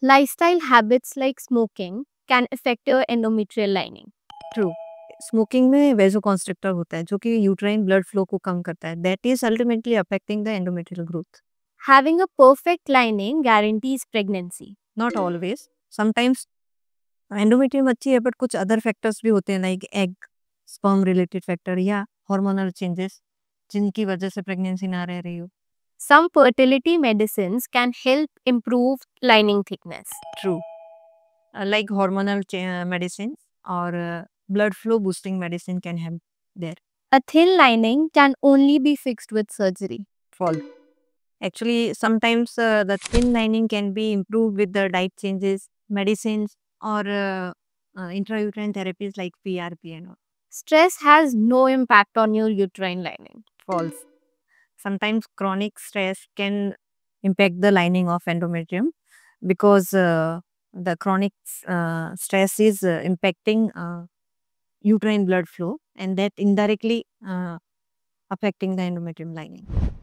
Lifestyle habits like smoking can affect your endometrial lining. True. Smoking में vasoconstrictor होता है जो कि यूट्राइन ब्लड फ्लो को कम करता है that is ultimately affecting the endometrial growth having a perfect lining guarantees pregnancy not always sometimes endometrium अच्छी है बट कुछ अदर फैक्टर्स भी होते हैं like egg sperm related factor या हार्मोनल चेंजेस जिनकी वजह से प्रेगनेंसी ना रह रही हो Some fertility medicines can help improve lining thickness. True. Uh, like hormonal uh, medicines or uh, blood flow boosting medicine can help there. A thin lining can only be fixed with surgery. False. Actually, sometimes uh, the thin lining can be improved with the diet changes, medicines or uh, uh, intrauterine therapies like PRP and all. Stress has no impact on your uterine lining. False sometimes chronic stress can impact the lining of endometrium because uh, the chronic uh, stress is uh, impacting uh, uterine blood flow and that indirectly uh, affecting the endometrium lining.